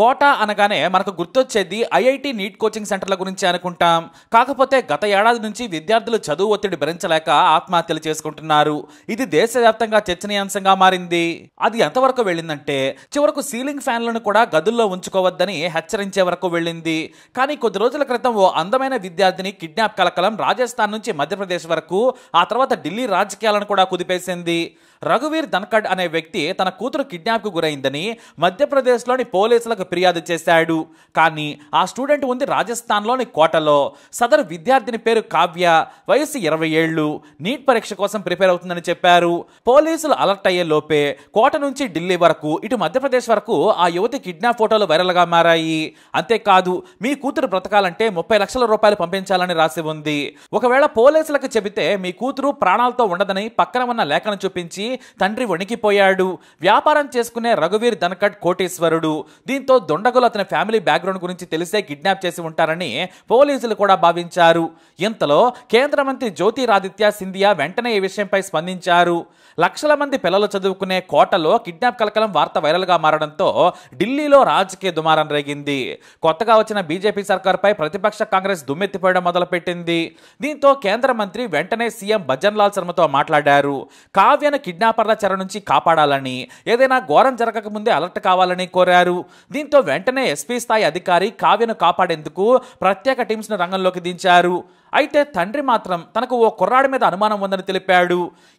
కోట అనగానే మనకు గుర్తొచ్చేది ఐఐటి నీట్ కోచింగ్ సెంటర్ల గురించి అనుకుంటాం కాకపోతే గత ఏడాది నుంచి విద్యార్థులు చదువు ఒత్తిడి భరించలేక ఆత్మహత్యలు చేసుకుంటున్నారు ఇది దేశవ్యాప్తంగా చర్చనీయాంశంగా మారింది అది ఎంతవరకు వెళ్ళిందంటే చివరకు సీలింగ్ ఫ్యాన్లను కూడా గదుల్లో ఉంచుకోవద్దని హెచ్చరించే వరకు వెళ్ళింది కానీ కొద్ది రోజుల క్రితం ఓ అందమైన విద్యార్థిని కిడ్నాప్ కలకలం రాజస్థాన్ నుంచి మధ్యప్రదేశ్ వరకు ఆ తర్వాత ఢిల్లీ రాజకీయాలను కూడా కుదిపేసింది రఘువీర్ ధన్కడ్ అనే వ్యక్తి తన కూతురు కిడ్నాప్కు గురైందని మధ్యప్రదేశ్లోని పోలీసులకు ఫిర్యాదు చేశాడు కానీ ఆ స్టూడెంట్ ఉంది రాజస్థాన్లోని కోటలో సదరు విద్యార్థిని పేరు కావ్య వయసు ఇరవై ఏళ్ళు నీట్ పరీక్ష కోసం ప్రిపేర్ అవుతుందని చెప్పారు పోలీసులు అలర్ట్ అయ్యే లోపే కోట నుంచి ఢిల్లీ వరకు ఇటు మధ్యప్రదేశ్ వరకు ఆ యువతి కిడ్నాప్ ఫోటోలు వైరల్గా మారాయి అంతేకాదు మీ కూతురు బ్రతకాలంటే ముప్పై లక్షల రూపాయలు పంపించాలని రాసి ఉంది ఒకవేళ పోలీసులకు చెబితే మీ కూతురు ప్రాణాలతో ఉండదని పక్కన ఉన్న లేఖను చూపించి తండ్రి వణికిపోయాడు వ్యాపారం చేసుకునే రఘువీర్ ధనకట్ కోటేశ్వరుడు దీంతో దొండగులు అతని ఫ్యామిలీ బ్యాక్గ్రౌండ్ గురించి తెలిసే కిడ్నాప్ చేసి ఉంటారని పోలీసులు కూడా భావించారు ఇంతలో కేంద్ర మంత్రి జ్యోతిరాదిత్య సింధియా వెంటనే ఈ విషయంపై స్పందించారు లక్షల మంది పిల్లలు చదువుకునే కోటలో కిడ్నాప్ కలకలం వార్త వైరల్గా మారడంతో ఢిల్లీలో రాజకీయ దుమారం రేగింది కొత్తగా వచ్చిన బీజేపీ సర్కార్పై ప్రతిపక్ష కాంగ్రెస్ దుమ్మెత్తిపోయడం మొదలుపెట్టింది దీంతో కేంద్ర మంత్రి వెంటనే సీఎం భజన్లాల్ శర్మతో మాట్లాడారు కావ్యను కిడ్నాపర్ల చెర నుంచి కాపాడాలని ఏదైనా ఘోరం జరగకముందే అలర్ట్ కావాలని కోరారు దీంతో వెంటనే ఎస్పీ స్థాయి అధికారి కావ్యను కాపాడేందుకు ప్రత్యేక టీమ్స్ను రంగంలోకి దించారు అయితే తండ్రి మాత్రం తనకు ఓ కుర్రాడి మీద అనుమానం ఉందని తెలిపాడు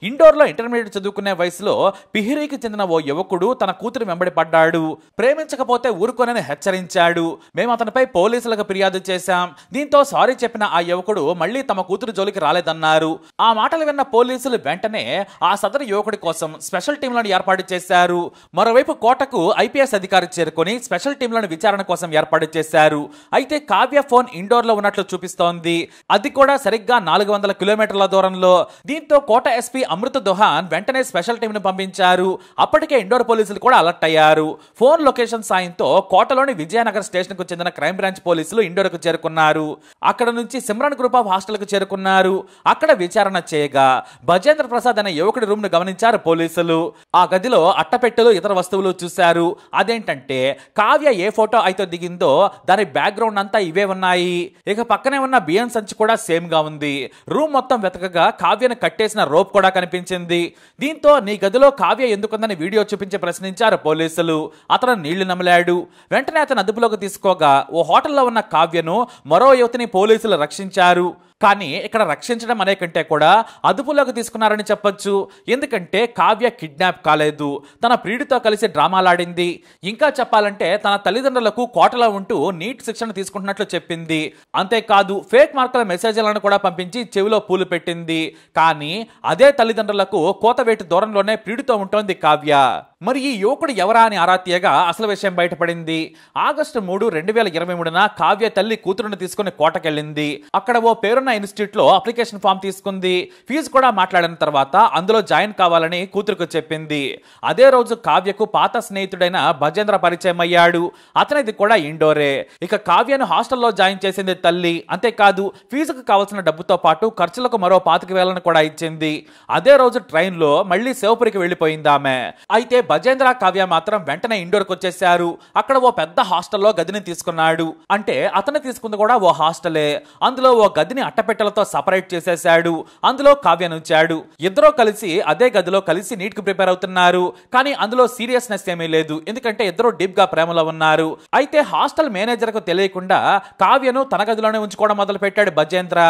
ఇండోర్లో ఇంటర్మీడియట్ చదువుకునే వయసులో పిహిరీకి చెందిన ఓ యువకుడు తన కూతురు వెంబడి పడ్డాడు ప్రేమించకపోతే ఊరుకోనని హెచ్చరించాడు మేము అతనిపై పోలీసులకు ఫిర్యాదు చేశాం దీంతో సారీ చెప్పిన ఆ యువకుడు మళ్లీ తమ కూతురు జోలికి రాలేదన్నారు ఆ మాటలు విన్న పోలీసులు వెంటనే ఆ సదరు యువకుడి కోసం స్పెషల్ టీంలను ఏర్పాటు చేశారు మరోవైపు కోటకు ఐపీఎస్ అధికారి చేరుకుని స్పెషల్ టీంలను విచారణ కోసం ఏర్పాటు చేశారు అయితే కావ్య ఫోన్ ఇండోర్లో ఉన్నట్లు చూపిస్తోంది అది కూడా సరిగ్గా నాలుగు వందల కిలోమీటర్ల దూరంలో దీంతో కోట ఎస్పీ అమృత దొహాన్ వెంటనే స్పెషల్ ను పంపించారు అప్పటికే ఇండోర్ పోలీసులు కూడా అలర్ట్ అయ్యారు ఫోన్ లొకేషన్ సాయంతో కోటలోని విజయనగర్ స్టేషన్ కు చెందిన క్రైమ్ బ్రాంచ్ పోలీసులు ఇండోర్కు చేరుకున్నారు అక్కడ నుంచి సిమరన్ గ్రూప్ ఆఫ్ హాస్టల్ కు చేరుకున్నారు అక్కడ విచారణ చేయగా భజేంద్ర ప్రసాద్ అనే యువకుడి రూమ్ ను గమనించారు పోలీసులు ఆ గదిలో అట్టపెట్టెలు ఇతర వస్తువులు చూశారు అదేంటంటే కావ్య ఏ ఫోటో అయితే దిగిందో దాని బ్యాక్గ్రౌండ్ అంతా ఇవే ఉన్నాయి ఇక పక్కనే ఉన్న బియ్యం సంచి కూడా కూడా గా ఉంది రూమ్ మొత్తం వెతకగా కావ్యను కట్టేసిన రోప్ కూడా కనిపించింది దీంతో నీ గదిలో కావ్య ఎందుకుందని వీడియో చూపించి ప్రశ్నించారు పోలీసులు అతను నీళ్లు నమిలాడు వెంటనే అతను అదుపులోకి తీసుకోగా ఓ హోటల్లో ఉన్న కావ్యను మరో యువతిని పోలీసులు రక్షించారు కానీ ఇక్కడ రక్షించడం అనే కంటే కూడా అదుపులోకి తీసుకున్నారని చెప్పొచ్చు ఎందుకంటే కావ్య కిడ్నాప్ కాలేదు తన ప్రియుడితో కలిసి డ్రామాలాడింది ఇంకా చెప్పాలంటే తన తల్లిదండ్రులకు కోటలో ఉంటూ నీట్ శిక్షణ తీసుకుంటున్నట్లు చెప్పింది అంతేకాదు ఫేక్ మార్కుల మెసేజ్లను కూడా పంపించి చెవిలో పూలు పెట్టింది కానీ అదే తల్లిదండ్రులకు కోతవేటి దూరంలోనే పీడితో ఉంటోంది కావ్య మరి ఈ యువకుడు ఎవరా అని ఆరా తీయగా అసలు విషయం బయటపడింది ఆగస్టు మూడు రెండు వేల ఇరవై మూడున కావ్య తల్లి కూతురుని తీసుకుని కోటకెళ్ళింది అక్కడ ఓ పేరున్న ఇన్స్టిట్యూట్ లో అప్లికేషన్ ఫామ్ తీసుకుంది ఫీజు కూడా మాట్లాడిన తర్వాత అందులో జాయిన్ కావాలని కూతురుకు చెప్పింది అదే రోజు కావ్యకు పాత స్నేహితుడైన భజేంద్ర పరిచయం అయ్యాడు అతనిది కూడా ఇండోరే ఇక కావ్యను హాస్టల్లో జాయిన్ చేసింది తల్లి అంతేకాదు ఫీజు ఫీజుకు కావాల్సిన డబ్బుతో పాటు ఖర్చులకు మరో పాతిక వేలను కూడా ఇచ్చింది అదే రోజు లో మళ్లీ శివపురికి వెళ్లిపోయింది ఆమె అయితే భజేంద్ర కావ్య మాత్రం వెంటనే ఇండోర్కి వచ్చేసారు అక్కడ ఓ పెద్ద హాస్టల్లో గదిని తీసుకున్నాడు అంటే అతను తీసుకుంది కూడా ఓ హాస్టలే అందులో ఓ గదిని అట్టపెట్టెలతో సపరేట్ చేసేసాడు అందులో కావ్యనుంచాడు ఇద్దరూ కలిసి అదే గదిలో కలిసి నీట్ కు ప్రిపేర్ అవుతున్నారు కానీ అందులో సీరియస్నెస్ ఏమీ లేదు ఎందుకంటే ఇద్దరు డీప్ గా ప్రేమలో ఉన్నారు అయితే హాస్టల్ మేనేజర్ కు తెలియకుండా కావ్యను తన గదిలోనే ఉంచుకోవడం మొదలు పెట్టాడు బజ్జే రాజేంద్ర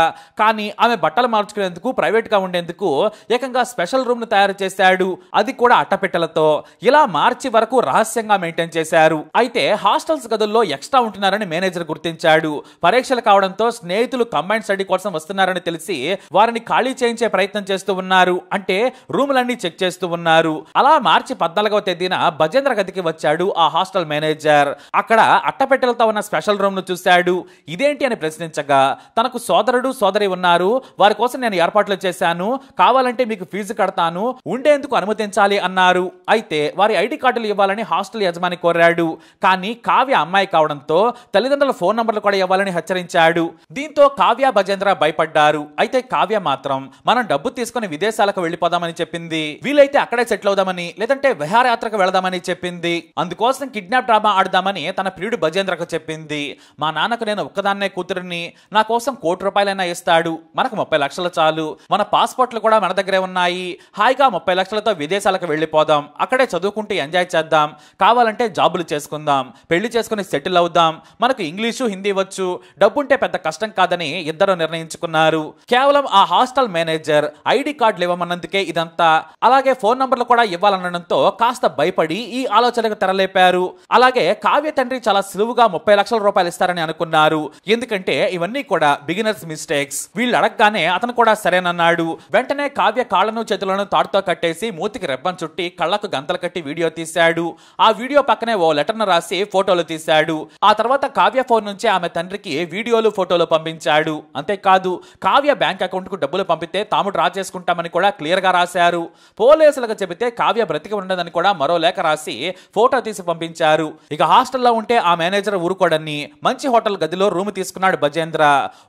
కానీ ఆమె బట్టలు మార్చుకునేందుకు ప్రైవేట్గా ఉండేందుకు ఏకంగా స్పెషల్ రూమ్ను తయారు చేశాడు అది కూడా అట్టపెట్టెలతో ఇలా మార్చి వరకు రహస్యంగా మెయింటైన్ చేశారు అయితే హాస్టల్స్ గదుల్లో ఎక్స్ట్రా ఉంటున్నారని మేనేజర్ గుర్తించాడు పరీక్షలు కావడంతో స్నేహితులు కంబైన్ స్టడీ కోసం వస్తున్నారని తెలిసి వారిని ఖాళీ చేయించే ప్రయత్నం చేస్తూ ఉన్నారు అంటే రూములన్నీ చెక్ చేస్తూ ఉన్నారు అలా మార్చి పద్నాలుగవ తేదీన భజేంద్ర గదికి వచ్చాడు ఆ హాస్టల్ మేనేజర్ అక్కడ అట్టపెట్టెలతో ఉన్న స్పెషల్ రూమ్ ను చూశాడు ఇదేంటి అని ప్రశ్నించగా తనకు సో సోదరుడు సోదరి ఉన్నారు వారి కోసం నేను ఏర్పాట్లు చేశాను కావాలంటే మీకు ఫీజు కడతాను ఉండేందుకు అనుమతించాలి అన్నారు అయితే వారి ఐడి కార్డులు ఇవ్వాలని హాస్టల్ యజమాని కోరాడు కానీ కావ్య అమ్మాయి కావడంతో తల్లిదండ్రుల ఫోన్ నంబర్లు కూడా ఇవ్వాలని హెచ్చరించాడు దీంతో కావ్య భజేంద్ర భయపడ్డారు అయితే కావ్య మాత్రం మనం డబ్బు తీసుకుని విదేశాలకు వెళ్ళిపోదామని చెప్పింది వీలైతే అక్కడే సెటిల్ అవుదామని లేదంటే విహారయాత్రకు వెళదామని చెప్పింది అందుకోసం కిడ్నాప్ డ్రామా ఆడదామని తన ప్రియుడు భజేంద్రకు చెప్పింది మా నాన్నకు నేను ఒక్కదాన్నే కూతురిని నా కోసం కోటి రూపాయలైనా ఇస్తాడు మనకు ముప్పై లక్షలు చాలు మన పాస్పోర్ట్లు కూడా మన దగ్గరే ఉన్నాయి హాయిగా ముప్పై లక్షలతో విదేశాలకు వెళ్ళిపోదాం అక్కడే చదువుకుంటూ ఎంజాయ్ చేద్దాం కావాలంటే జాబులు చేసుకుందాం పెళ్లి చేసుకుని సెటిల్ అవుదాం మనకు ఇంగ్లీషు హిందీ వచ్చు డబ్బుంటే పెద్ద కష్టం కాదని ఇద్దరు నిర్ణయించుకున్నారు కేవలం ఆ హాస్టల్ మేనేజర్ ఐడి కార్డులు ఇవ్వమన్నందుకే ఇదంతా అలాగే ఫోన్ నంబర్లు కూడా ఇవ్వాలనడంతో కాస్త భయపడి ఈ ఆలోచనకు తెరలేపారు అలాగే కావ్య తండ్రి చాలా సులువుగా ముప్పై లక్షల రూపాయలు ఇస్తారని అనుకున్నారు ఎందుకంటే ఇవన్నీ కూడా బిగినర్ సీరియస్ మిస్టేక్స్ వీళ్ళు అడగగానే అతను కూడా సరేనన్నాడు వెంటనే కావ్య కాళ్ళను చేతులను తాడుతో కట్టేసి మూతికి రెబ్బం చుట్టి కళ్ళకు గంతలు కట్టి వీడియో తీశాడు ఆ వీడియో పక్కనే ఓ లెటర్ను రాసి ఫోటోలు తీశాడు ఆ తర్వాత కావ్య ఫోన్ నుంచి ఆమె తండ్రికి వీడియోలు ఫోటోలు పంపించాడు అంతేకాదు కావ్య బ్యాంక్ అకౌంట్ కు డబ్బులు పంపితే తాము డ్రా చేసుకుంటామని కూడా క్లియర్ గా రాశారు పోలీసులకు చెబితే కావ్య బ్రతికి ఉండదని కూడా మరో లేఖ రాసి ఫోటో తీసి పంపించారు ఇక హాస్టల్లో ఉంటే ఆ మేనేజర్ ఊరుకోడని మంచి హోటల్ గదిలో రూమ్ తీసుకున్నాడు బజేంద్ర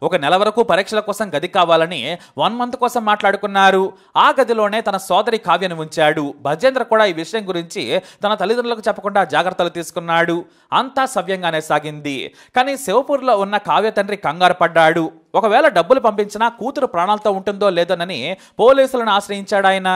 ఒక నెల నెల వరకు పరీక్షల కోసం గది కావాలని వన్ మంత్ కోసం మాట్లాడుకున్నారు ఆ గదిలోనే తన సోదరి కావ్యను ఉంచాడు భజేంద్ర కూడా ఈ విషయం గురించి తన తల్లిదండ్రులకు చెప్పకుండా జాగ్రత్తలు తీసుకున్నాడు అంతా సవ్యంగానే సాగింది కానీ శివపూర్లో ఉన్న కావ్య తండ్రి కంగారు పడ్డాడు ఒకవేళ డబ్బులు పంపించినా కూతురు ప్రాణాలతో ఉంటుందో లేదోనని పోలీసులను ఆశ్రయించాడు ఆయన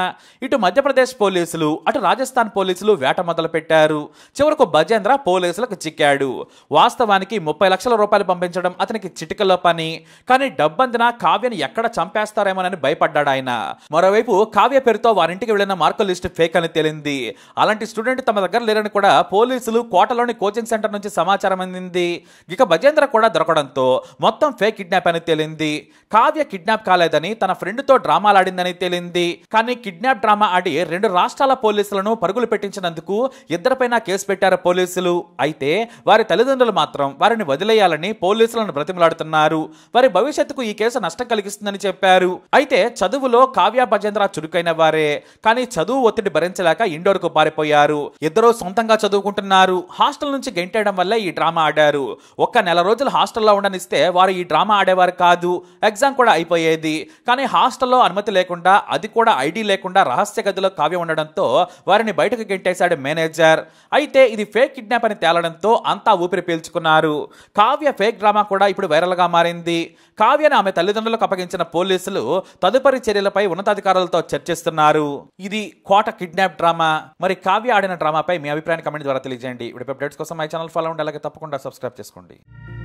ఇటు మధ్యప్రదేశ్ పోలీసులు అటు రాజస్థాన్ పోలీసులు వేట మొదలుపెట్టారు చివరకు బజేంద్ర పోలీసులకు చిక్కాడు వాస్తవానికి ముప్పై లక్షల రూపాయలు పంపించడం అతనికి చిటికలో పని కానీ డబ్బందిన కావ్యను ఎక్కడ చంపేస్తారేమోనని భయపడ్డాడు ఆయన మరోవైపు కావ్య పేరుతో వారింటికి వెళ్ళిన మార్కుల లిస్టు ఫేక్ అని తేలింది అలాంటి స్టూడెంట్ తమ దగ్గర లేరని కూడా పోలీసులు కోటలోని కోచింగ్ సెంటర్ నుంచి సమాచారం అందింది ఇక బజేంద్ర కూడా దొరకడంతో మొత్తం ఫేక్ కిడ్నాప్ అని తేలింది కావ్య కిడ్నాప్ కాలేదని తన ఫ్రెండ్తో డ్రామాలాడిందని తేలింది కానీ కిడ్నాప్ డ్రామా ఆడి రెండు రాష్ట్రాల పోలీసులను పరుగులు పెట్టించినందుకు ఇద్దరిపైన కేసు పెట్టారు పోలీసులు అయితే వారి తల్లిదండ్రులు మాత్రం వారిని వదిలేయాలని పోలీసులను బ్రతిమలాడుతున్నారు వారి భవిష్యత్తుకు ఈ కేసు నష్టం కలిగిస్తుందని చెప్పారు అయితే చదువులో కావ్య భజేంద్ర చురుకైన వారే కానీ చదువు ఒత్తిడి భరించలేక ఇండోర్ కు పారిపోయారు ఇద్దరూ సొంతంగా చదువుకుంటున్నారు హాస్టల్ నుంచి గెంటేయడం వల్ల ఈ డ్రామా ఆడారు ఒక్క నెల రోజులు హాస్టల్లో ఉండనిస్తే వారు ఈ డ్రామా ఆడేవారు ఉండేవారు కాదు ఎగ్జామ్ కూడా అయిపోయేది కానీ హాస్టల్లో అనుమతి లేకుండా అది కూడా ఐడి లేకుండా రహస్య గదిలో కావ్యం ఉండడంతో వారిని బయటకు గెంటేశాడు మేనేజర్ అయితే ఇది ఫేక్ కిడ్నాప్ అని తేలడంతో అంతా ఊపిరి పీల్చుకున్నారు కావ్య ఫేక్ డ్రామా కూడా ఇప్పుడు వైరల్గా మారింది కావ్యను ఆమె తల్లిదండ్రులకు అప్పగించిన పోలీసులు తదుపరి చర్యలపై ఉన్నతాధికారులతో చర్చిస్తున్నారు ఇది కోట కిడ్నాప్ డ్రామా మరి కావ్య ఆడిన డ్రామాపై మీ అభిప్రాయాన్ని కమెంట్ ద్వారా తెలియజేయండి ఇప్పుడు అప్డేట్స్ కోసం మై ఛానల్ ఫాలో ఉండి అలాగే తప్పకుండా సబ్స్క్రైబ్ చేసుకోండి